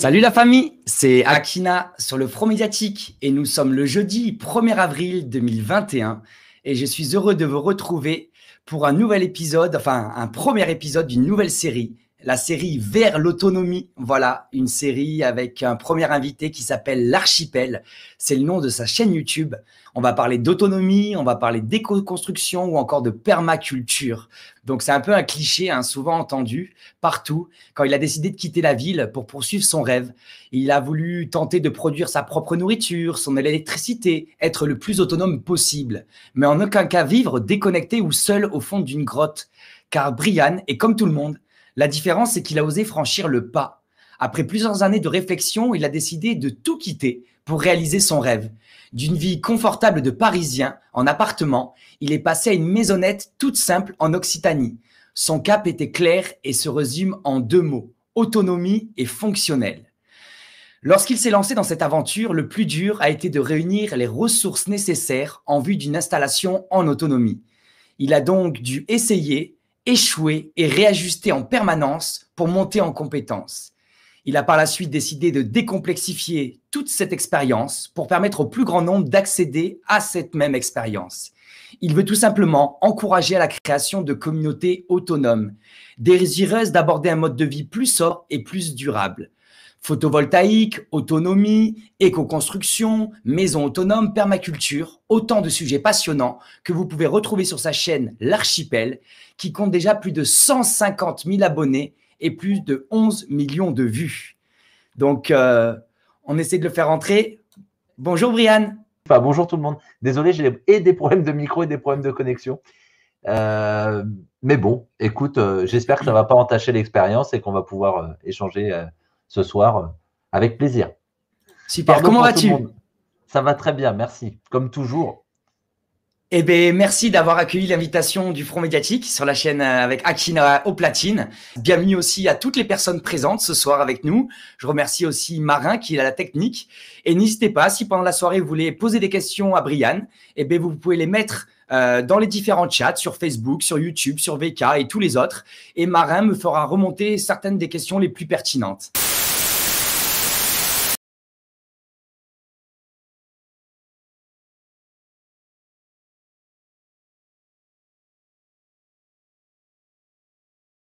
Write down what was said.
Salut la famille, c'est Akina sur le Front Médiatique et nous sommes le jeudi 1er avril 2021 et je suis heureux de vous retrouver pour un nouvel épisode, enfin un premier épisode d'une nouvelle série la série Vers l'autonomie. Voilà, une série avec un premier invité qui s'appelle L'Archipel. C'est le nom de sa chaîne YouTube. On va parler d'autonomie, on va parler d'éco-construction ou encore de permaculture. Donc c'est un peu un cliché, hein, souvent entendu partout. Quand il a décidé de quitter la ville pour poursuivre son rêve, il a voulu tenter de produire sa propre nourriture, son électricité, être le plus autonome possible, mais en aucun cas vivre déconnecté ou seul au fond d'une grotte. Car Brian est comme tout le monde, la différence, c'est qu'il a osé franchir le pas. Après plusieurs années de réflexion, il a décidé de tout quitter pour réaliser son rêve. D'une vie confortable de Parisien, en appartement, il est passé à une maisonnette toute simple en Occitanie. Son cap était clair et se résume en deux mots, autonomie et fonctionnel. Lorsqu'il s'est lancé dans cette aventure, le plus dur a été de réunir les ressources nécessaires en vue d'une installation en autonomie. Il a donc dû essayer, échouer et réajuster en permanence pour monter en compétence. Il a par la suite décidé de décomplexifier toute cette expérience pour permettre au plus grand nombre d'accéder à cette même expérience. Il veut tout simplement encourager à la création de communautés autonomes, désireuses d'aborder un mode de vie plus sobre et plus durable. Photovoltaïque, autonomie, éco-construction, maison autonome, permaculture, autant de sujets passionnants que vous pouvez retrouver sur sa chaîne L'Archipel, qui compte déjà plus de 150 000 abonnés et plus de 11 millions de vues. Donc, euh, on essaie de le faire entrer. Bonjour Brian. bonjour tout le monde. Désolé, j'ai des problèmes de micro et des problèmes de connexion. Euh, mais bon, écoute, euh, j'espère que ça ne va pas entacher l'expérience et qu'on va pouvoir échanger ce soir euh, avec plaisir. Super, comment vas-tu Ça va très bien, merci. Comme toujours. Eh bien, merci d'avoir accueilli l'invitation du Front Médiatique sur la chaîne euh, avec Akina au platine. Bienvenue aussi à toutes les personnes présentes ce soir avec nous. Je remercie aussi Marin qui est à la technique. Et n'hésitez pas, si pendant la soirée vous voulez poser des questions à Brian, eh bien, vous pouvez les mettre euh, dans les différents chats sur Facebook, sur YouTube, sur VK et tous les autres. Et Marin me fera remonter certaines des questions les plus pertinentes.